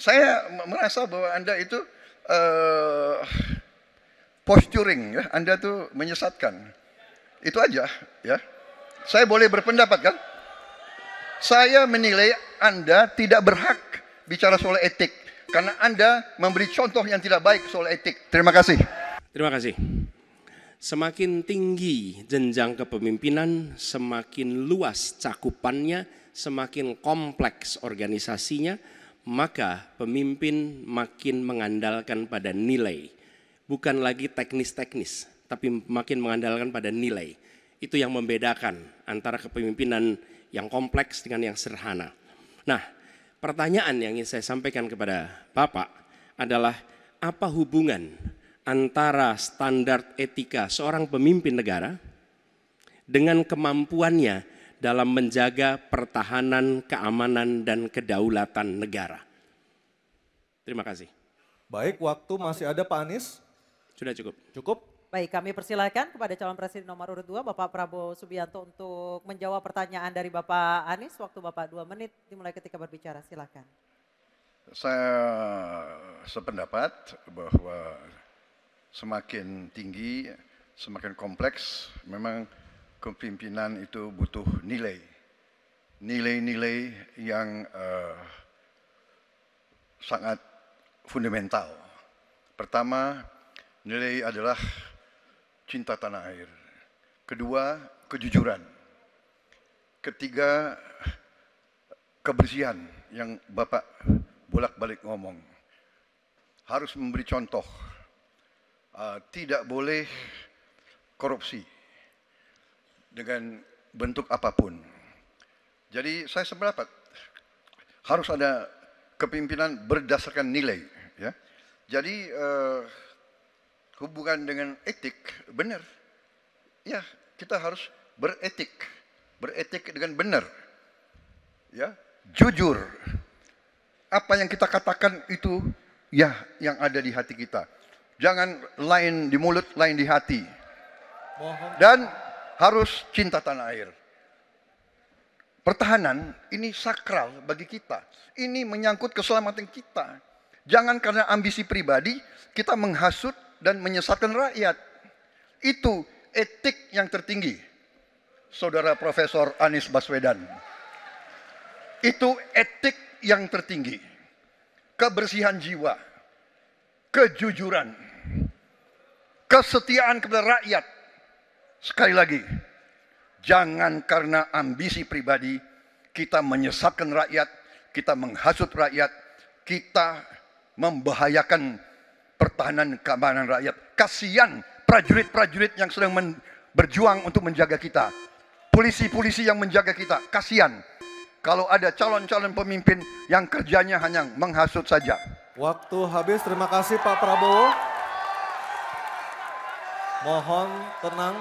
Saya merasa bahwa Anda itu uh, posturing, ya. Anda tuh menyesatkan. Itu aja, ya. Saya boleh berpendapat kan? Saya menilai Anda tidak berhak bicara soal etik karena Anda memberi contoh yang tidak baik soal etik. Terima kasih. Terima kasih. Semakin tinggi jenjang kepemimpinan, semakin luas cakupannya, semakin kompleks organisasinya, maka pemimpin makin mengandalkan pada nilai, bukan lagi teknis-teknis, tapi makin mengandalkan pada nilai. Itu yang membedakan antara kepemimpinan yang kompleks dengan yang sederhana. Nah, pertanyaan yang ingin saya sampaikan kepada Bapak adalah apa hubungan antara standar etika seorang pemimpin negara dengan kemampuannya dalam menjaga pertahanan, keamanan, dan kedaulatan negara. Terima kasih. Baik, waktu masih ada Pak Anies. Sudah cukup. Cukup. Baik, kami persilakan kepada calon presiden nomor urut 2 Bapak Prabowo Subianto untuk menjawab pertanyaan dari Bapak Anies. Waktu Bapak dua menit dimulai ketika berbicara, silakan. Saya sependapat bahwa semakin tinggi, semakin kompleks, memang kepimpinan itu butuh nilai. Nilai-nilai yang uh, sangat fundamental. Pertama, nilai adalah cinta tanah air. Kedua, kejujuran. Ketiga, kebersihan yang Bapak bolak-balik ngomong. Harus memberi contoh. Uh, tidak boleh korupsi dengan bentuk apapun. Jadi saya sependapat harus ada kepimpinan berdasarkan nilai. Ya. Jadi uh, hubungan dengan etik benar. Ya kita harus beretik, beretik dengan benar. Ya jujur. Apa yang kita katakan itu ya yang ada di hati kita. Jangan lain di mulut, lain di hati. Dan harus cinta tanah air. Pertahanan ini sakral bagi kita. Ini menyangkut keselamatan kita. Jangan karena ambisi pribadi kita menghasut dan menyesatkan rakyat. Itu etik yang tertinggi. Saudara Profesor Anies Baswedan. Itu etik yang tertinggi. Kebersihan jiwa, kejujuran, kesetiaan kepada rakyat, Sekali lagi, jangan karena ambisi pribadi kita menyesatkan rakyat, kita menghasut rakyat, kita membahayakan pertahanan keamanan rakyat. Kasihan prajurit-prajurit yang sedang berjuang untuk menjaga kita. Polisi-polisi yang menjaga kita, kasihan. Kalau ada calon-calon pemimpin yang kerjanya hanya menghasut saja. Waktu habis, terima kasih Pak Prabowo. Mohon tenang,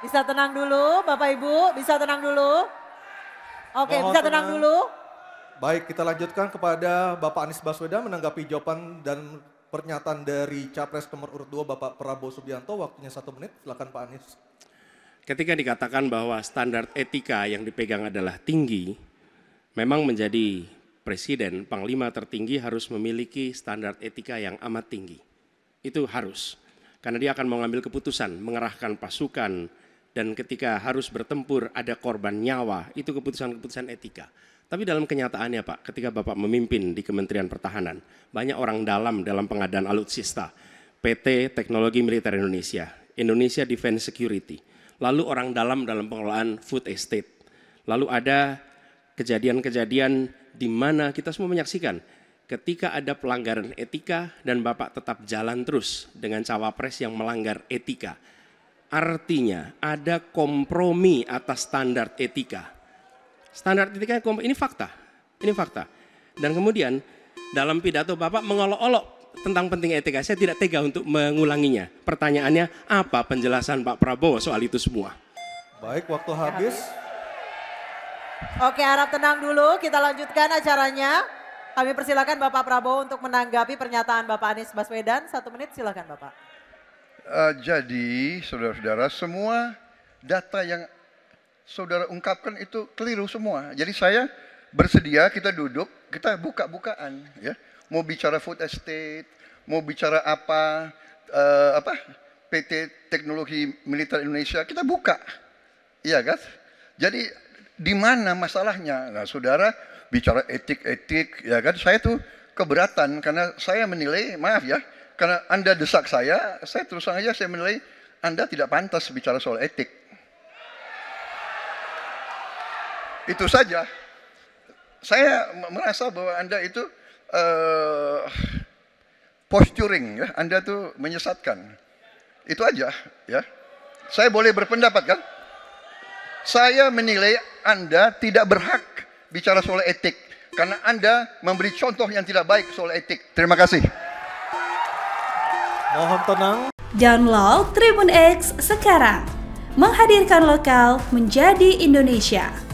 bisa tenang dulu Bapak Ibu, bisa tenang dulu. Oke, Mohon bisa tenang, tenang dulu. Baik, kita lanjutkan kepada Bapak Anies Baswedan menanggapi jawaban dan pernyataan dari Capres nomor urut 2 Bapak Prabowo Subianto. Waktunya satu menit, silakan Pak Anies. Ketika dikatakan bahwa standar etika yang dipegang adalah tinggi, memang menjadi presiden, panglima tertinggi harus memiliki standar etika yang amat tinggi. Itu harus. Karena dia akan mengambil keputusan, mengerahkan pasukan, dan ketika harus bertempur ada korban nyawa, itu keputusan-keputusan etika. Tapi dalam kenyataannya Pak, ketika Bapak memimpin di Kementerian Pertahanan, banyak orang dalam dalam pengadaan alutsista, PT Teknologi Militer Indonesia, Indonesia Defense Security, lalu orang dalam dalam pengelolaan food estate, lalu ada kejadian-kejadian di mana kita semua menyaksikan ketika ada pelanggaran etika dan Bapak tetap jalan terus dengan cawapres yang melanggar etika Artinya ada kompromi atas standar etika. Standar etika ini fakta. Ini fakta. Dan kemudian dalam pidato Bapak mengolok-olok tentang penting etika. Saya tidak tega untuk mengulanginya. Pertanyaannya apa penjelasan Pak Prabowo soal itu semua? Baik, waktu habis. Oke, harap tenang dulu. Kita lanjutkan acaranya. Kami persilakan Bapak Prabowo untuk menanggapi pernyataan Bapak Anies Baswedan. Satu menit silakan Bapak. Uh, jadi, saudara-saudara, semua data yang saudara ungkapkan itu keliru semua. Jadi saya bersedia kita duduk, kita buka-bukaan, ya. Mau bicara food estate, mau bicara apa, uh, apa PT Teknologi Militer Indonesia, kita buka, iya kan? Jadi di mana masalahnya? Nah, saudara bicara etik-etik, ya kan? Saya tuh keberatan karena saya menilai, maaf ya, karena Anda desak saya, saya terus saja saya menilai Anda tidak pantas bicara soal etik. Itu saja. Saya merasa bahwa Anda itu uh, posturing, ya. Anda tuh menyesatkan. Itu aja, ya. Saya boleh berpendapat kan? Saya menilai Anda tidak berhak bicara soal etik karena Anda memberi contoh yang tidak baik soal etik. Terima kasih. Mohon tenang. Download Tribun X sekarang. Menghadirkan lokal menjadi Indonesia.